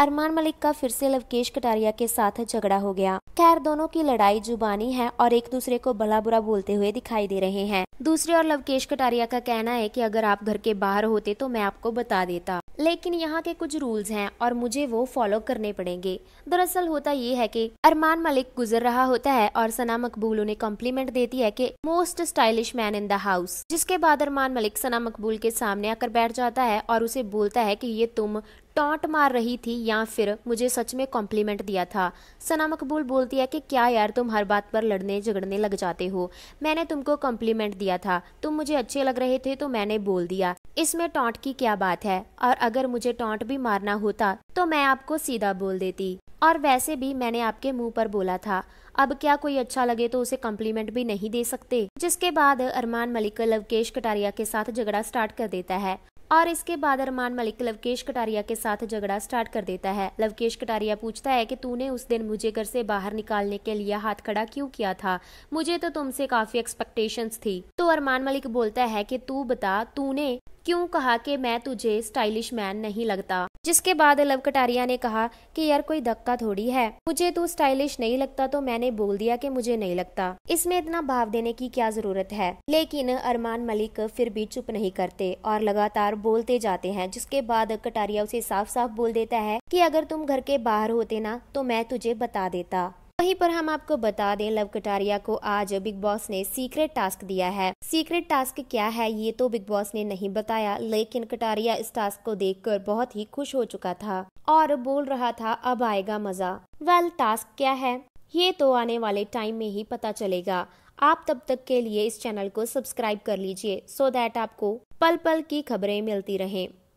अरमान मलिक का फिर से लवकेश कटारिया के साथ झगड़ा हो गया खैर दोनों की लड़ाई जुबानी है और एक दूसरे को भला बुरा बोलते हुए दिखाई दे रहे हैं दूसरे और लवकेश कटारिया का कहना है कि अगर आप घर के बाहर होते तो मैं आपको बता देता लेकिन यहाँ के कुछ रूल्स हैं और मुझे वो फॉलो करने पड़ेंगे दरअसल होता ये है कि अरमान मलिक गुजर रहा होता है और सना मकबूल उन्हें कॉम्प्लीमेंट देती है कि most stylish man in the house जिसके बाद अरमान मलिक सना मकबूल के सामने आकर बैठ जाता है और उसे बोलता है की ये तुम टॉट मार रही थी या फिर मुझे सच में कॉम्प्लीमेंट दिया था सना मकबूल बोलती है कि क्या यार तुम हर बात पर लड़ने झगड़ने लग जाते हो मैंने तुमको कॉम्प्लीमेंट दिया था तुम मुझे अच्छे लग रहे थे तो मैंने बोल दिया इसमें टोंट की क्या बात है और अगर मुझे टोंट भी मारना होता तो मैं आपको सीधा बोल देती और वैसे भी मैंने आपके मुंह पर बोला था अब क्या कोई अच्छा लगे तो उसे कॉम्प्लीमेंट भी नहीं दे सकते जिसके बाद अरमान मलिक लवकेश कटारिया के साथ झगड़ा स्टार्ट कर देता है और इसके बाद अरमान मलिक लवकेश कटारिया के साथ झगड़ा स्टार्ट कर देता है लवकेश कटारिया पूछता है कि तूने उस दिन मुझे घर से बाहर निकालने के लिए हाथ खड़ा क्यों किया था मुझे तो तुमसे काफी एक्सपेक्टेशंस थी तो अरमान मलिक बोलता है कि तू बता तूने क्यों कहा कि मैं तुझे स्टाइलिश मैन नहीं लगता जिसके बाद लव कटारिया ने कहा कि यार कोई धक्का थोड़ी है मुझे तू तो स्टाइलिश नहीं लगता तो मैंने बोल दिया कि मुझे नहीं लगता इसमें इतना भाव देने की क्या जरूरत है लेकिन अरमान मलिक फिर भी चुप नहीं करते और लगातार बोलते जाते हैं जिसके बाद कटारिया उसे साफ साफ बोल देता है की अगर तुम घर के बाहर होते ना तो मैं तुझे बता देता वहीं पर हम आपको बता दें लव कटारिया को आज बिग बॉस ने सीक्रेट टास्क दिया है सीक्रेट टास्क क्या है ये तो बिग बॉस ने नहीं बताया लेकिन कटारिया इस टास्क को देखकर बहुत ही खुश हो चुका था और बोल रहा था अब आएगा मजा वेल टास्क क्या है ये तो आने वाले टाइम में ही पता चलेगा आप तब तक के लिए इस चैनल को सब्सक्राइब कर लीजिए सो so दैट आपको पल पल की खबरें मिलती रहें